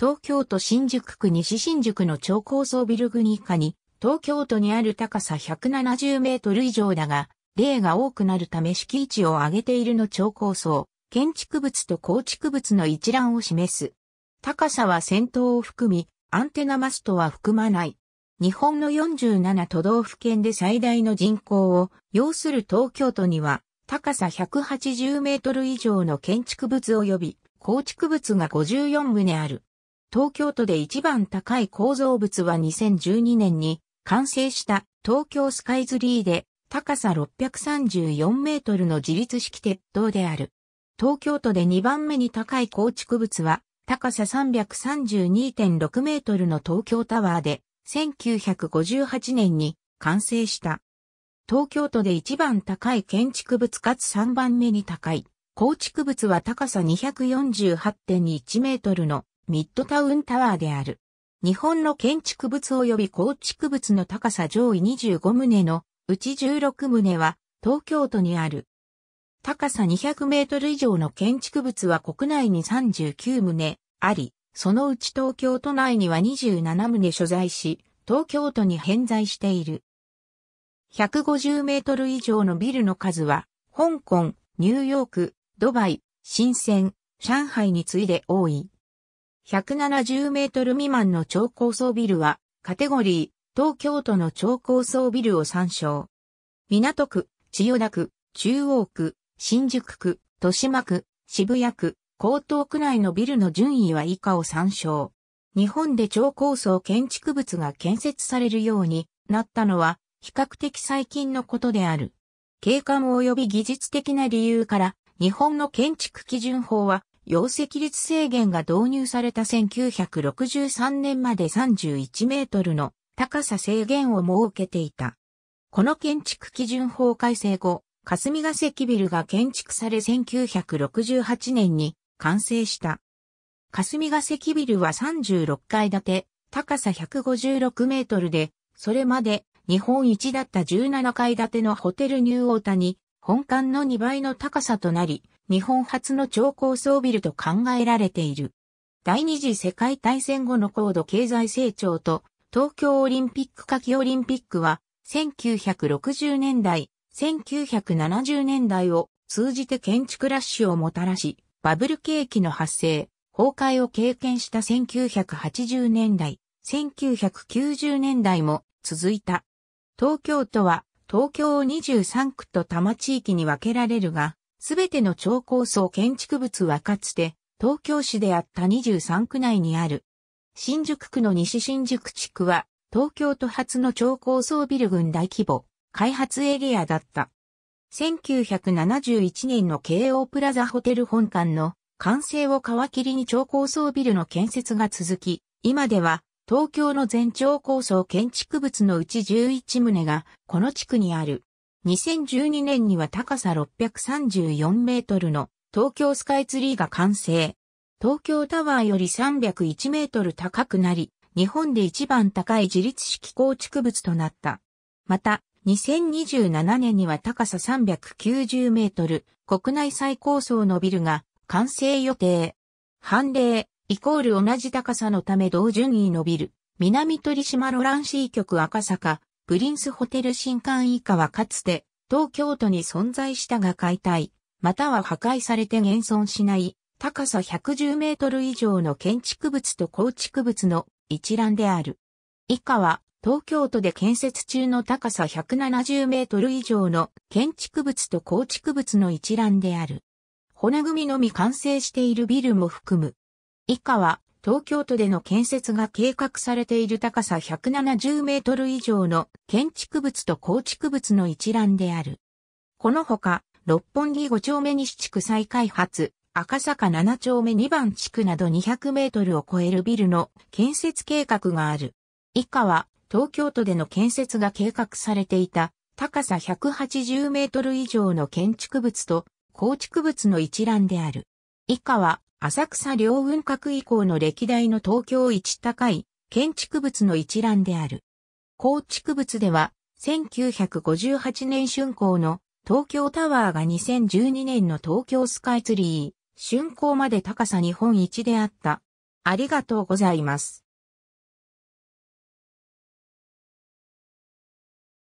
東京都新宿区西新宿の超高層ビル群以下に、東京都にある高さ170メートル以上だが、例が多くなるため敷地を上げているの超高層、建築物と構築物の一覧を示す。高さは先頭を含み、アンテナマストは含まない。日本の47都道府県で最大の人口を要する東京都には、高さ180メートル以上の建築物及び構築物が54棟ある。東京都で一番高い構造物は2012年に完成した東京スカイズリーで高さ634メートルの自立式鉄塔である。東京都で2番目に高い構築物は高さ332.6メートルの東京タワーで1958年に完成した。東京都で一番高い建築物かつ3番目に高い構築物は高さ248.1メートルのミッドタウンタワーである。日本の建築物及び構築物の高さ上位25棟のうち16棟は東京都にある。高さ200メートル以上の建築物は国内に39棟あり、そのうち東京都内には27棟所在し、東京都に偏在している。150メートル以上のビルの数は、香港、ニューヨーク、ドバイ、深セン、上海に次いで多い。170メートル未満の超高層ビルは、カテゴリー、東京都の超高層ビルを参照。港区、千代田区、中央区、新宿区、豊島区、渋谷区、江東区内のビルの順位は以下を参照。日本で超高層建築物が建設されるようになったのは、比較的最近のことである。景観及び技術的な理由から、日本の建築基準法は容積率制限が導入された1963年まで31メートルの高さ制限を設けていた。この建築基準法改正後、霞が関ビルが建築され1968年に完成した。霞が関ビルは36階建て、高さ156メートルで、それまで日本一だった17階建てのホテルニューオータに、本館の2倍の高さとなり、日本初の超高層ビルと考えられている。第二次世界大戦後の高度経済成長と東京オリンピック夏季オリンピックは1960年代、1970年代を通じて建築ラッシュをもたらし、バブル景気の発生、崩壊を経験した1980年代、1990年代も続いた。東京都は東京23区と多摩地域に分けられるが、すべての超高層建築物はかつて東京市であった23区内にある。新宿区の西新宿地区は東京都発の超高層ビル群大規模開発エリアだった。1971年の京王プラザホテル本館の完成を皮切りに超高層ビルの建設が続き、今では東京の全超高層建築物のうち11棟がこの地区にある。2012年には高さ634メートルの東京スカイツリーが完成。東京タワーより301メートル高くなり、日本で一番高い自立式構築物となった。また、2027年には高さ390メートル、国内最高層のビルが完成予定。判例、イコール同じ高さのため同順位のビル、南鳥島ロランシー局赤坂、プリンスホテル新館以下はかつて東京都に存在したが解体、または破壊されて現存しない高さ110メートル以上の建築物と構築物の一覧である。以下は東京都で建設中の高さ170メートル以上の建築物と構築物の一覧である。骨組みのみ完成しているビルも含む。以下は東京都での建設が計画されている高さ170メートル以上の建築物と構築物の一覧である。このほか、六本木5丁目西地区再開発、赤坂7丁目2番地区など200メートルを超えるビルの建設計画がある。以下は東京都での建設が計画されていた高さ180メートル以上の建築物と構築物の一覧である。以下は浅草両雲閣以降の歴代の東京一高い建築物の一覧である。構築物では、1958年竣工の東京タワーが2012年の東京スカイツリー、竣工まで高さ日本一であった。ありがとうございます。